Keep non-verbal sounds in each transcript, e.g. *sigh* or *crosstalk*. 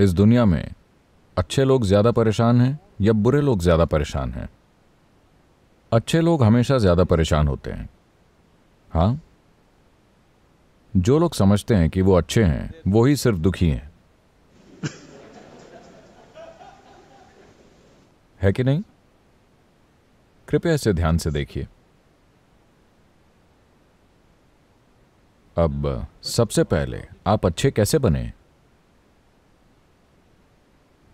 इस दुनिया में अच्छे लोग ज़्यादा परेशान हैं या बुरे लोग ज़्यादा परेशान हैं अच्छे लोग हमेशा ज़्यादा परेशान होते हैं हाँ जो लोग समझते हैं कि वो अच्छे हैं वो ही सिर्फ दुखी हैं है कि नहीं कृपया इसे ध्यान से देखिए अब सबसे पहले आप अच्छे कैसे बने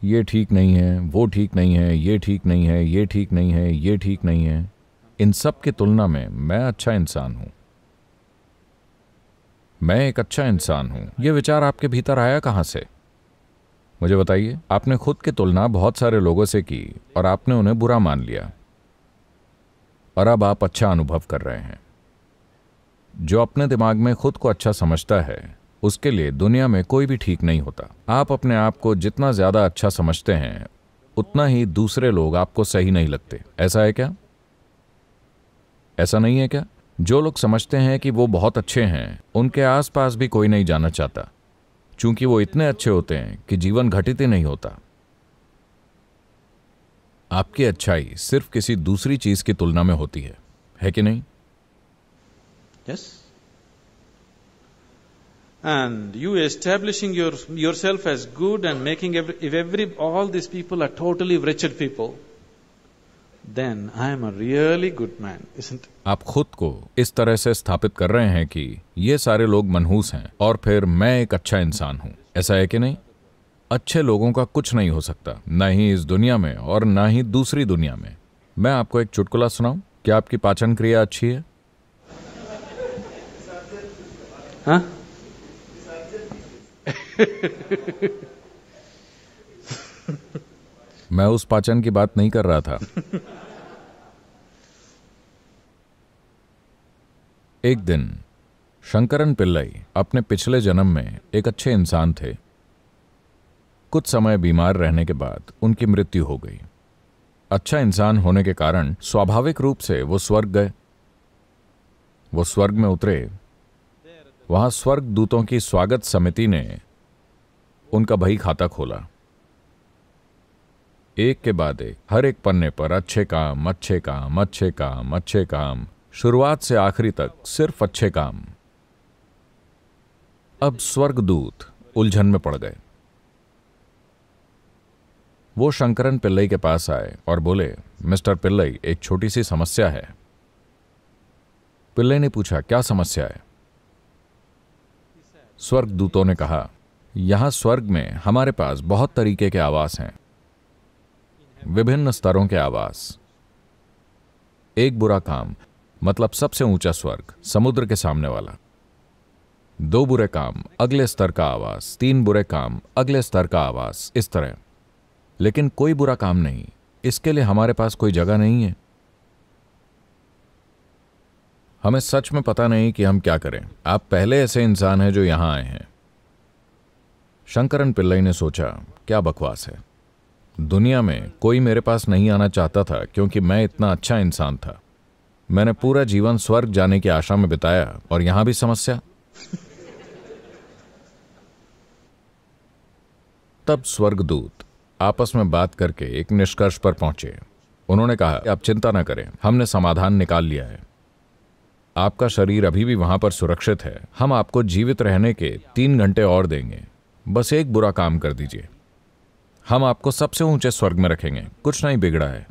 ये ठीक नहीं है वो ठीक नहीं है ये ठीक नहीं है ये ठीक नहीं है ये ठीक नहीं है इन सब की तुलना में मैं अच्छा इंसान हूं मैं एक अच्छा इंसान हूं यह विचार आपके भीतर आया कहां से मुझे बताइए आपने खुद की तुलना बहुत सारे लोगों से की और आपने उन्हें बुरा मान लिया और अब आप अच्छा अनुभव कर रहे हैं जो अपने दिमाग में खुद को अच्छा समझता है उसके लिए दुनिया में कोई भी ठीक नहीं होता आप अपने आप को जितना ज़्यादा अच्छा समझते हैं उतना ही दूसरे लोग आपको सही नहीं लगते ऐसा है क्या ऐसा नहीं है क्या जो लोग समझते हैं कि वो बहुत अच्छे हैं उनके आसपास भी कोई नहीं जाना चाहता क्योंकि वो इतने अच्छे होते हैं कि जीवन घटित ही नहीं होता आपकी अच्छाई सिर्फ किसी दूसरी चीज की तुलना में होती है है कि नहीं yes yes. and you establishing your, yourself as good and making every, if every all these people are totally wretched people then i am a really good man isn't आप खुद को इस तरह से स्थापित कर रहे हैं कि ये सारे लोग मनहूस हैं और फिर मैं एक अच्छा इंसान हूं ऐसा है कि नहीं अच्छे लोगों का कुछ नहीं हो सकता न ही इस दुनिया में और ना ही दूसरी दुनिया में मैं आपको एक चुटकुला सुनाऊं क्या आपकी पाचन क्रिया अच्छी है हा? *laughs* मैं उस पाचन की बात नहीं कर रहा था एक दिन शंकरन पिल्लई अपने पिछले जन्म में एक अच्छे इंसान थे कुछ समय बीमार रहने के बाद उनकी मृत्यु हो गई अच्छा इंसान होने के कारण स्वाभाविक रूप से वो स्वर्ग गए वो स्वर्ग में उतरे वहां स्वर्ग दूतों की स्वागत समिति ने उनका भाई खाता खोला एक के बाद एक हर एक पन्ने पर अच्छे काम अच्छे काम अच्छे काम अच्छे काम शुरुआत से आखिरी तक सिर्फ अच्छे काम अब स्वर्गदूत उलझन में पड़ गए वो शंकरन पिल्लई के पास आए और बोले मिस्टर पिल्लई एक छोटी सी समस्या है पिल्लई ने पूछा क्या समस्या है स्वर्गदूतों ने कहा यहां स्वर्ग में हमारे पास बहुत तरीके के आवास हैं विभिन्न स्तरों के आवास एक बुरा काम मतलब सबसे ऊंचा स्वर्ग समुद्र के सामने वाला दो बुरे काम अगले स्तर का आवास तीन बुरे काम अगले स्तर का आवास इस तरह लेकिन कोई बुरा काम नहीं इसके लिए हमारे पास कोई जगह नहीं है हमें सच में पता नहीं कि हम क्या करें आप पहले ऐसे इंसान हैं जो यहां आए हैं शंकरन पिल्लई ने सोचा क्या बकवास है दुनिया में कोई मेरे पास नहीं आना चाहता था क्योंकि मैं इतना अच्छा इंसान था मैंने पूरा जीवन स्वर्ग जाने की आशा में बिताया और यहां भी समस्या तब स्वर्गदूत आपस में बात करके एक निष्कर्ष पर पहुंचे उन्होंने कहा आप चिंता ना करें हमने समाधान निकाल लिया है आपका शरीर अभी भी वहां पर सुरक्षित है हम आपको जीवित रहने के तीन घंटे और देंगे बस एक बुरा काम कर दीजिए हम आपको सबसे ऊंचे स्वर्ग में रखेंगे कुछ नहीं बिगड़ा है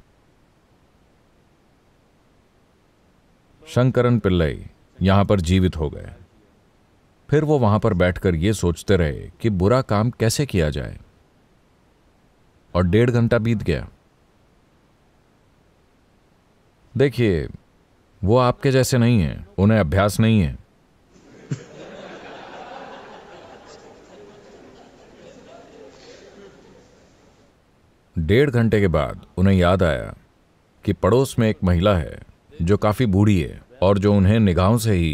शंकरन पिल्लई यहां पर जीवित हो गए फिर वो वहां पर बैठकर ये सोचते रहे कि बुरा काम कैसे किया जाए और डेढ़ घंटा बीत गया देखिए वो आपके जैसे नहीं है उन्हें अभ्यास नहीं है डेढ़ घंटे के बाद उन्हें याद आया कि पड़ोस में एक महिला है जो काफ़ी बूढ़ी है और जो उन्हें निगाहों से ही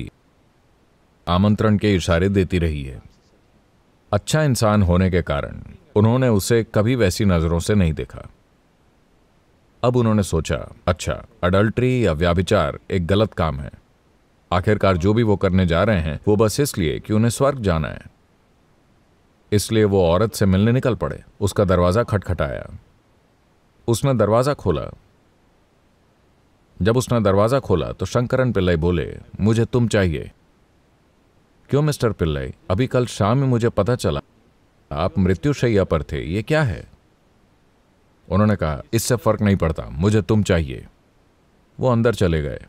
आमंत्रण के इशारे देती रही है अच्छा इंसान होने के कारण उन्होंने उसे कभी वैसी नज़रों से नहीं देखा अब उन्होंने सोचा अच्छा अडल्ट्री या व्याभिचार एक गलत काम है आखिरकार जो भी वो करने जा रहे हैं वो बस इसलिए कि उन्हें स्वर्ग जाना है इसलिए वो औरत से मिलने निकल पड़े उसका दरवाज़ा खटखटाया उसने दरवाज़ा खोला जब उसने दरवाज़ा खोला तो शंकरन पिल्लई बोले मुझे तुम चाहिए क्यों मिस्टर पिल्लई अभी कल शाम में मुझे पता चला आप मृत्युशैया पर थे ये क्या है उन्होंने कहा इससे फ़र्क नहीं पड़ता मुझे तुम चाहिए वो अंदर चले गए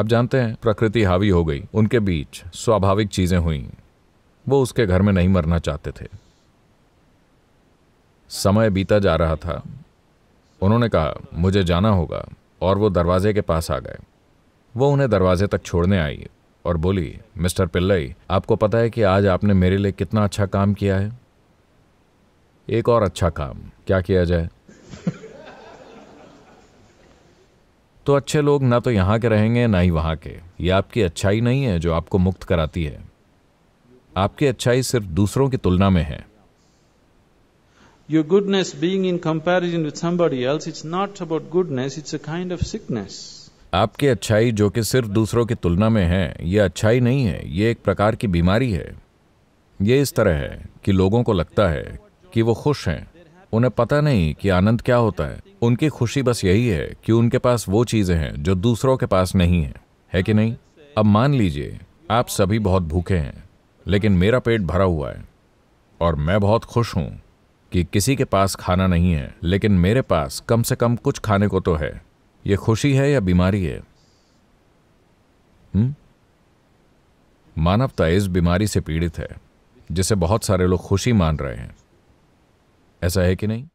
आप जानते हैं प्रकृति हावी हो गई उनके बीच स्वाभाविक चीज़ें हुई वो उसके घर में नहीं मरना चाहते थे समय बीता जा रहा था उन्होंने कहा मुझे जाना होगा और वो दरवाजे के पास आ गए वो उन्हें दरवाजे तक छोड़ने आई और बोली मिस्टर पिल्लई आपको पता है कि आज आपने मेरे लिए कितना अच्छा काम किया है एक और अच्छा काम क्या किया जाए *laughs* तो अच्छे लोग ना तो यहां के रहेंगे ना ही वहां के ये आपकी अच्छाई नहीं है जो आपको मुक्त कराती है आपकी अच्छाई सिर्फ दूसरों की तुलना में है Your goodness being in comparison with somebody else, it's not about goodness, it's a kind of sickness. आपकी अच्छाई जो कि सिर्फ दूसरों की तुलना में है ये अच्छाई नहीं है ये एक प्रकार की बीमारी है ये इस तरह है कि लोगों को लगता है कि वो खुश हैं उन्हें पता नहीं कि आनंद क्या होता है उनकी खुशी बस यही है कि उनके पास वो चीज़ें हैं जो दूसरों के पास नहीं है है कि नहीं अब मान लीजिए आप सभी बहुत भूखे हैं लेकिन मेरा पेट भरा हुआ है और मैं बहुत खुश हूँ कि किसी के पास खाना नहीं है लेकिन मेरे पास कम से कम कुछ खाने को तो है ये खुशी है या बीमारी है मानवता इस बीमारी से पीड़ित है जिसे बहुत सारे लोग खुशी मान रहे हैं ऐसा है कि नहीं